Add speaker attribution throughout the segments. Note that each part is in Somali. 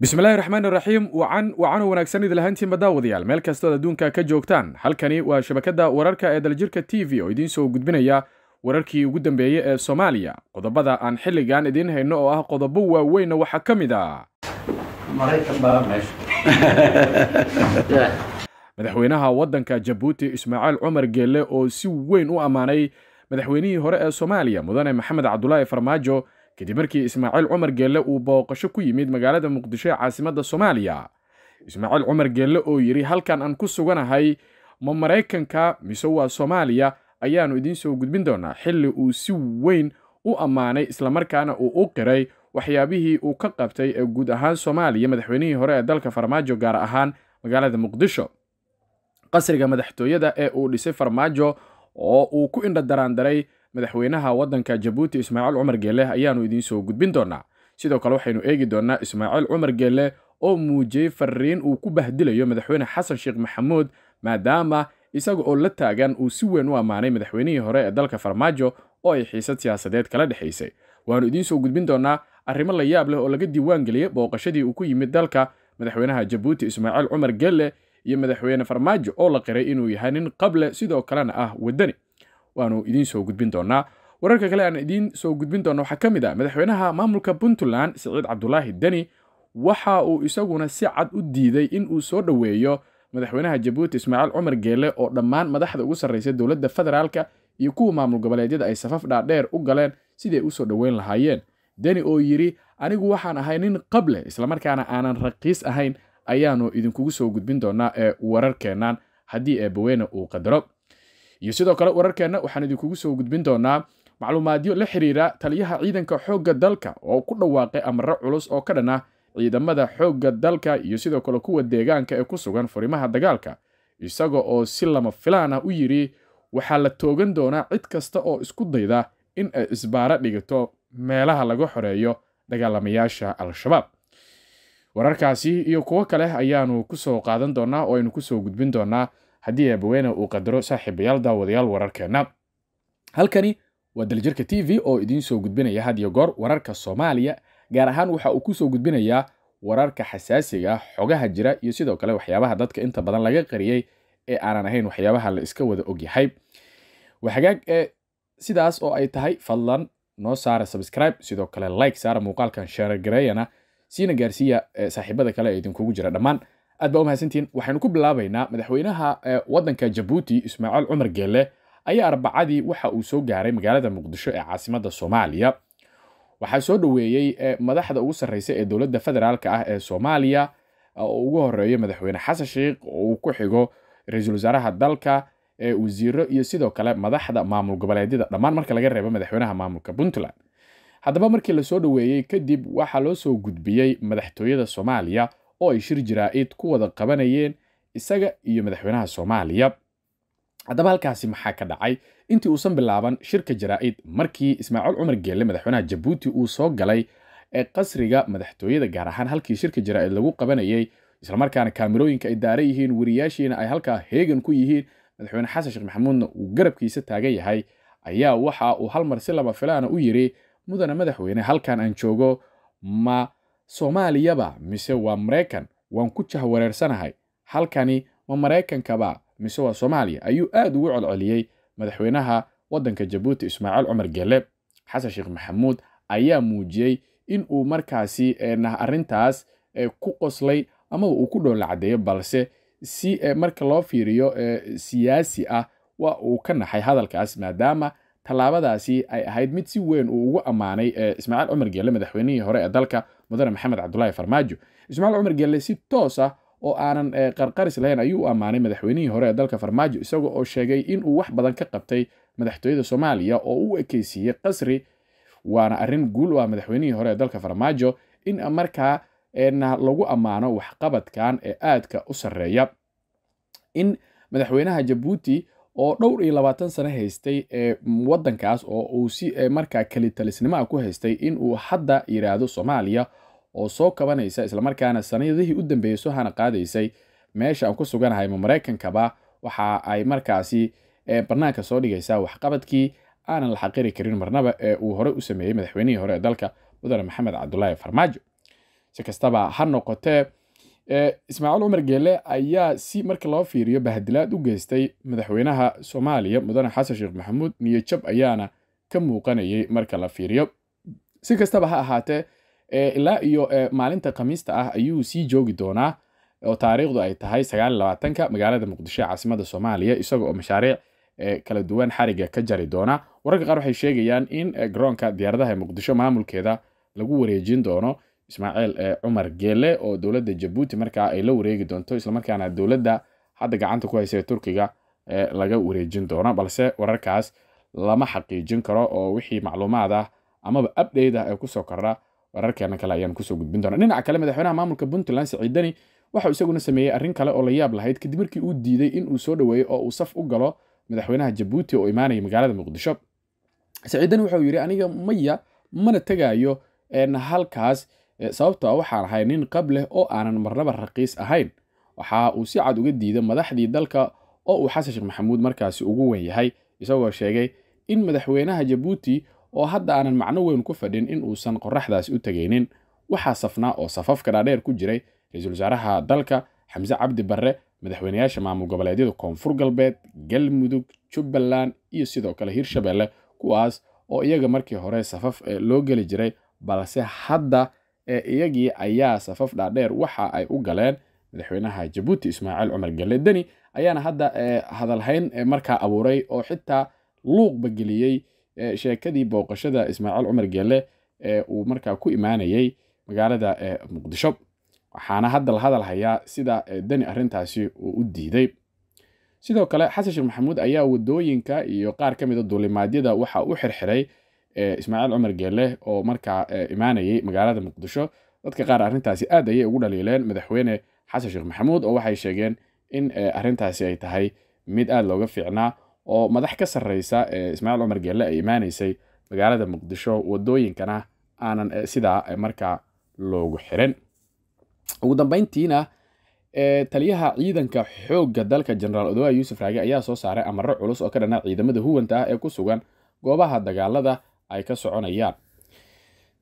Speaker 1: bismillahi raxmaan iraxiim wacan wacanu wanaagsan idlahaantiinba daawadayaal meel kastood adduunka ka joogtaan halkani waa shabakadda wararka ee daljirka t v oo idiin soo gudbinaya wararkii ugu dambeeyey ee soomaaliya qodobada aan xilligan idiin hayno oo ah qodobo waaweynna waxaa ka mid ah. a madaxweynaha waddanka jabuuti ismaaciil cumar geelle oo si weyn u ammaanay madaxweynihii hore ee soomaaliya mudane maxamed cabdulaahi farmaajo kadib markii ismaaciil cumar geelle uu booqasho ku yimid magaalada muqdisho ee caasimadda soomaaliya ismaaciil cumar geelle oo yidhi halkan aan ku suganahay ma maraykanka mise waa soomaaliya ayaannu idiin soo gudbin doonaa xilli uu si weyn u ammaanay islamarkaana uu u qiray waxyaabihii uu ka qabtay ee guud ahaan soomaaliya madaxweynihii hore ee dalka farmaajo gaar ahaan magaalada muqdisho qasriga madaxtooyada ee uu dhisay farmaajo oo uu ku indha daraandaray madaxweynaha waddanka jabuuti ismaaciil cumar geeleh ayaanu idiin soo gudbin doonaa sidoo kale waxaynu eegi doonaa ismaaciil cumar geeleh oo muujiyey fariin uu ku bahdilayo madaxweyne xasan sheekh maxamuud maadaama isaga oo la taagan uu si weyn u ammaanay madaxweynihii hore ee dalka farmaajo oo ay xiisad siyaasadeed kala dhexaysay waannu idiin soo gudbin doonaa arrimo la yaab leh oo laga diiwaan geliyey booqashadii uu ku yimid dalka madaxweynaha jabuuti ismaaciil cumar geelle iyo madaxweyne farmaajo oo la qiray inuu yahay nin qable sidoo kalena ah waddani waanu idiin soo gudbin doonaa wararka kale aan idiin soo gudbin doona waxaa ka mid ah madaxweynaha maamulka puntland siciid cabdulaahi deni waxa uu isaguna si cad u diiday in uu soo dhoweeyo madaxweynaha jabuuti ismaaciil cumar geele oo dhammaan madaxda ugu sarraysa dowladda federaalka iyo kuwa maamul goboleedyada ay safaf dhaadheer u galeen siday u soo dhoweyn lahaayeen deni oo yidhi anigu waxaan ahay nin qable islamarkaana aanan raqiis ahayn ayaanu idinkugu soo gudbin doonaa ee wararkeennan haddii eebaweyne uu qadaro iyo sidoo kale wararkeenna waxaan idinkugu soo gudbin doonaa macluumaadyo la xiriira taliyaha ciidanka xoogga dalka oo ku dhawaaqay amare culus oo ka dhana ciidamada xoogga dalka iyo sidoo kale kuwa deegaanka ee ku sugan furimaha dagaalka isaga oo si lama filaan ah u yidhi waxaa la toogan doonaa cid kasta oo isku dayda in ay isbaara dhigato meelaha laga xoreeyo dagaalamayaasha al-shabaab wararkaasi iyo kuwo kale ayaanu ku soo qaadan doonaa oo aynu ku soo gudbin doonaa haddii eebaweene uu qadaro saaxiibayaal daawadayaal wararkeenna halkani waa daljirka t v oo idiin soo gudbinaya had iyo goor wararka soomaaliya gaar ahaan waxa uu ku soo gudbinayaa wararka xasaasiga ah xogaha jira iyo sidoo kale waxyaabaha dadka inta badan laga qariyey ee aanan ahayn waxyaabaha la iska wada ogyahay hagaag ee eh, sidaas oo ay tahay fadlan noo saara subscribe sidoo kale like saara muuqaalkan sharegareeyana siina gaarsiiya eh, saaxiibada kale ee idinkugu jira dhammaan aad baa umahadsantihiin waxaynu ku bilaabaynaa madaxweynaha eh, waddanka jabuuti ismaaciil cumar geelle ayaa arbacadii waxa uu soo gaaray magaalada muqdisho ee caasimadda soomaaliya waxaa soo dhoweeyey eh, madaxda ugu sarreysa ee dowladda federaalka ah ee soomaaliya ah, oo ugu horeeyo madaxweyne xasan sheikh oo uu ku xigo ra-iisul wasaaraha dalka eh, wasiiro iyo sidoo kale madaxda maamul goboleedyada dhammaan marka laga reebo madaxweynaha maamulka puntland haddaba markii lasoo soo dhoweeyey kadib waxaa loo soo gudbiyey madaxtooyada soomaaliya oo ay shir jaraa'id ku wada qabanayeen isaga iyo madaxweynaha soomaaliya haddaba halkaasi maxaa ka dhacay intii uusan bilaaban shirka jaraa'id markii ismaaciil cumar geelle madaxweynaha jabuuti uu soo galay ee qasriga madaxtooyada gaar ahaan halkii shirka jaraa'id lagu qabanayay islamarkaana kaamirooyinka ay daara yihiin wariyaashiina ay halkaa heegan ku yihiin madaxweyne xasan sheekh maxamuudna uu garabkiisa taagan yahay ayaa waxa uu hal mar si laba filaana u yidhi mudana madaxweyne halkan aan joogo ma soomaaliyaba mise waa maraykan waan ku jahwareersanahay halkani ma maraykankaba mise waa soomaaliya ayuu aad ugu celceliyey madaxweynaha waddanka jabuuti ismaaciil cumar gelle xasan sheekh maxamuud ayaa muujiyey in uu markaasi arrintaas ku qoslay amaba uu ku dhoolla balse si marka loo fiiriyo siyaasi ah waa uu ka naxay hadalkaas maadaama tallaabadaasi ay ahayd mid si weyn uu ugu ammaanay ismaaciil cumar gelle madaxweynihii hore ee dalka mudane maxamed cabdulaahi farmaajo ismaaciil cumar gelle si toos ah oo aanan eh, qarqaris lahayn ayuu u ammaanay madaxweynihii hore ee dalka farmaajo isaga oo sheegay in uu wax badan ka qabtay madaxtooyada soomaaliya oo u ekeysiiyey qasri waana arrin guul u ah madaxweynihii hore ee dalka farmaajo in markaa eh, na lagu ammaano waxqabadkan ee aadka u sarreeya in madaxweynaha jabuuti oo dhowr iyo labaatan sane haystay ee waddankaas oo uu si markaa kelitalisnimaa ah ku haystay in uu hadda yidhaahdo soomaaliya oo soo kabanaysa islamarkaana sanadihii u dambeeyey soo hana qaadaysay meesha aan ku suganahay ma waxa ay markaasi bannaanka soo dhigaysaa waxqabadkii aanan la xaqiri karin marnaba ee uu horey u sameeyey madaxweynihii hore ee dalka mudane maxamed cabdulaahi farmaajo si kastaba ha noqotee ismaaciil cumar geele ayaa si marka loo fiiriyo bahdilaad u geystay madaxweynaha soomaaliya mudane xasan sheekh maxamuud niyajab ayaana ka muuqanayay marka la fiiriyo si kastaba ha ahaatee ilaa iyo maalinta khamiista ah ayuu sii joogi doonaa oo taariikhdu ay tahay sagaalabaatanka magaalada muqdisho ee caasimada soomaaliya isaga oo mashaariic kala duwan xariga ka jari doona wararka qaar waxay sheegayaan in garoonka diyaaradaha ee muqdisho maamulkeeda lagu wareejin doono ismaaciil ee eh, cumar geele oo dowladda jabuuti markaa ay la wareegi doonto islamarkaana dowladda hadda gacanta ku haysa turkiga eh, laga wareejin doono balse wararkaas lama xaqiijin karo oo wixii macluumaad ah amaba ah ee kusoo kordha wararkeena kale ayaan kusoo gudbin doona dhinaca kale madaxweynaha maamulka puntland saciidani waxa isaguna sameeyey arrin kale oo la yaab lahayd kadib markii uu diiday in uu soo dhoweeyo oo uu saf u galo madaxweynaha jabuuti oo imaanaya magaalada muqdisho siciidani waxau yidhi aniga maya mana tegaayo eh, halkaas Eh, sababtoo ah waxaan ahay nin qab leh oo aanan marnaba raqiis ahayn waxa uu si cad uga diiday madaxdii dalka oo uu xasan sheekh maxamuud markaasi ugu weyn yahay isagoo sheegay in madaxweynaha jabuuti oo hadda aanan macno weyn ku fadhin in uusan qoraxdaasi u tegaynin waxaa safnaa oo safafka dhaadheer ku jiray ra-iisul wasaaraha dalka xamse cabdi barre madaxweynayaasha maamul goboleedyada koonfur galbeed galmudug jubbaland iyo sidoo kale hirshabeelle kuwaas oo iyaga markii hore safaf eh, loo geli jiray balse hadda ee iyagii ayaa safaf dhaadheer waxa ay u galeen madaxweynaha jabuuti ismaaciil cumar gelle deni ayaana hadda hadalhayn markaa abuuray oo xitaa luuqba geliyey sheekadii booqashada ismaaciil cumar gelle ee uu markaa ku imaanayey magaalada muqdisho waxaana hadda la hayaa sida deni arrintaasi uu u diiday sidoo kale xasan sheekh maxamuud ayaa wadooyinka iyo qaar ka mida duulimaadyada waxa u xirxiray ismaaciil cumar geelle oo markaa imaanayay magaalada muqdisho dadka qaar arrintaasi aad ayay ugu dhaliileen madaxweyne xasan sheekh maxamuud oo waxay sheegeen in arrintaasi ay tahay mid aad looga fiicnaa oo madax ka sarreysa ismaaciil cumar geelle ay imaanaysay magaalada muqdisho wadooyinkana aanan sidaa markaa loogu xirin ugu dambeyntiina taliyaha ciidanka xoogga dalka jenaraal odowa yuusuf raage ayaa soo saaray amaro culus oo ka dhana ciidamada huwanta ah ee ku sugan goobaha dagaalada ay ka soconayaan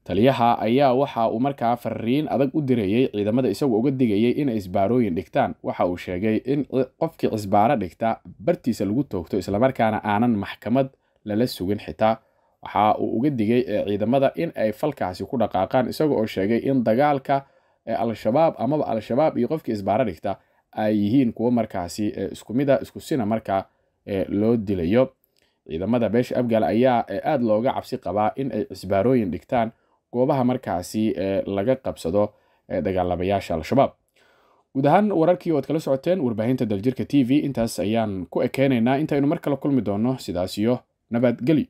Speaker 1: taliyaha ayaa waxa uu markaa fariin adag u dirayey ciidamada isagoo uga digayay inay isbaarooyin dhigtaan waxa uu sheegay in qofkii cisbaaro dhigta bartiisa lagu toogto islamarkaana aanan maxkamad lala sugin xitaa waxa uu uga digay eh, ciidamada in ay falkaasi ku dhaqaaqaan isaga oo sheegay in dagaalka eh, al-shabaab amaba al-shabaab iyo qofkii isbaaro dhigta ay yihiin kuwo markaasi eh, iskumida ah, sina markaa loo dilayo ciidamada beesha Afgal ayaa aada looga cabsi qabaa in ay cisbaarooyin dhigtaan goobaha markaasi ee laga qabsado dagaalamayaasha al-shabaab guud ahaan wararkii oad kala socoteen warbaahinta daljirka t v intaas ayaan ku ekeenaynaa intaynu mar kale kulmi doono sidaas iyo nabadgeli